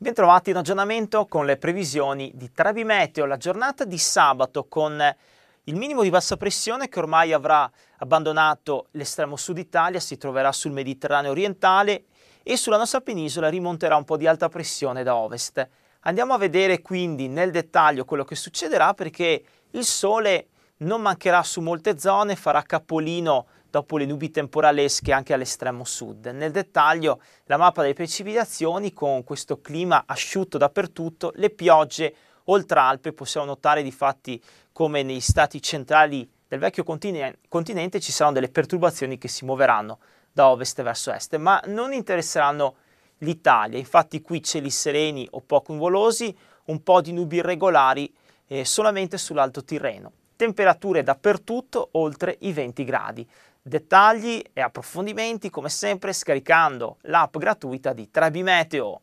Bentrovati in aggiornamento con le previsioni di Trevi Meteo, la giornata di sabato con il minimo di bassa pressione che ormai avrà abbandonato l'estremo sud Italia, si troverà sul Mediterraneo orientale e sulla nostra penisola rimonterà un po' di alta pressione da ovest. Andiamo a vedere quindi nel dettaglio quello che succederà perché il sole non mancherà su molte zone, farà capolino dopo le nubi temporalesche anche all'estremo sud. Nel dettaglio la mappa delle precipitazioni con questo clima asciutto dappertutto, le piogge oltre Alpe possiamo notare di fatti come nei stati centrali del vecchio continente, continente ci saranno delle perturbazioni che si muoveranno da ovest verso est, ma non interesseranno l'Italia. Infatti qui cieli sereni o poco nuvolosi, un po' di nubi irregolari eh, solamente sull'Alto Tirreno temperature dappertutto oltre i 20 gradi. Dettagli e approfondimenti come sempre scaricando l'app gratuita di Trebimeteo.